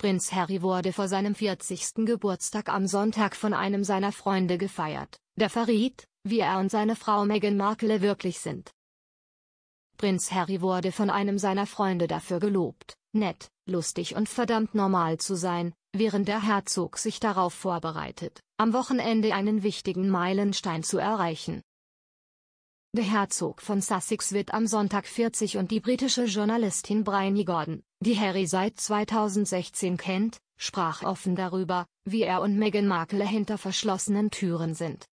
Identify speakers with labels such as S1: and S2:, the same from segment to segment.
S1: Prinz Harry wurde vor seinem 40. Geburtstag am Sonntag von einem seiner Freunde gefeiert, der verriet, wie er und seine Frau Meghan Markle wirklich sind. Prinz Harry wurde von einem seiner Freunde dafür gelobt, nett, lustig und verdammt normal zu sein, während der Herzog sich darauf vorbereitet, am Wochenende einen wichtigen Meilenstein zu erreichen. Der Herzog von Sussex wird am Sonntag 40 und die britische Journalistin Bryony Gordon, die Harry seit 2016 kennt, sprach offen darüber, wie er und Meghan Markle hinter verschlossenen Türen sind.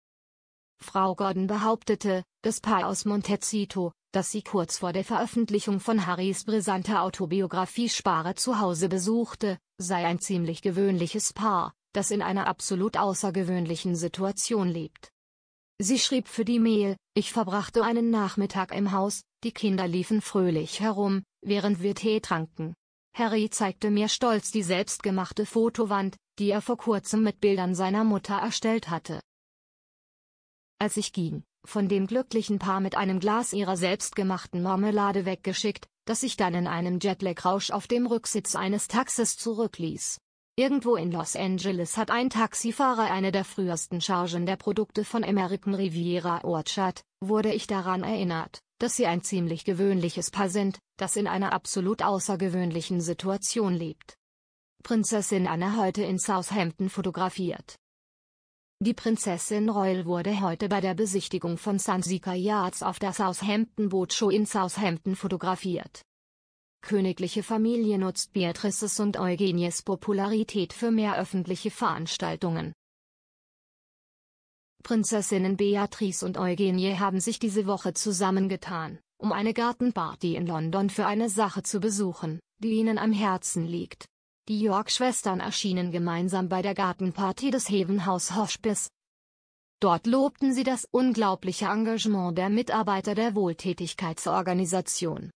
S1: Frau Gordon behauptete, das Paar aus Montecito, das sie kurz vor der Veröffentlichung von Harrys brisanter Autobiografie Spare zu Hause besuchte, sei ein ziemlich gewöhnliches Paar, das in einer absolut außergewöhnlichen Situation lebt. Sie schrieb für die Mail, ich verbrachte einen Nachmittag im Haus, die Kinder liefen fröhlich herum, während wir Tee tranken. Harry zeigte mir stolz die selbstgemachte Fotowand, die er vor kurzem mit Bildern seiner Mutter erstellt hatte. Als ich ging, von dem glücklichen Paar mit einem Glas ihrer selbstgemachten Marmelade weggeschickt, das ich dann in einem Jetlag-Rausch auf dem Rücksitz eines Taxis zurückließ. Irgendwo in Los Angeles hat ein Taxifahrer eine der frühesten Chargen der Produkte von American Riviera Orchard, wurde ich daran erinnert, dass sie ein ziemlich gewöhnliches Paar sind, das in einer absolut außergewöhnlichen Situation lebt. Prinzessin Anna heute in Southampton fotografiert. Die Prinzessin Royal wurde heute bei der Besichtigung von Sunseeker Yards auf der Southampton Boat Show in Southampton fotografiert königliche Familie nutzt Beatrices und Eugenies Popularität für mehr öffentliche Veranstaltungen. Prinzessinnen Beatrice und Eugenie haben sich diese Woche zusammengetan, um eine Gartenparty in London für eine Sache zu besuchen, die ihnen am Herzen liegt. Die York-Schwestern erschienen gemeinsam bei der Gartenparty des Hevenhaus House Hospice. Dort lobten sie das unglaubliche Engagement der Mitarbeiter der Wohltätigkeitsorganisation.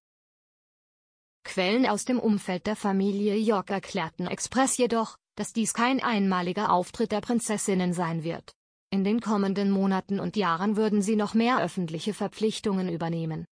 S1: Quellen aus dem Umfeld der Familie York erklärten Express jedoch, dass dies kein einmaliger Auftritt der Prinzessinnen sein wird. In den kommenden Monaten und Jahren würden sie noch mehr öffentliche Verpflichtungen übernehmen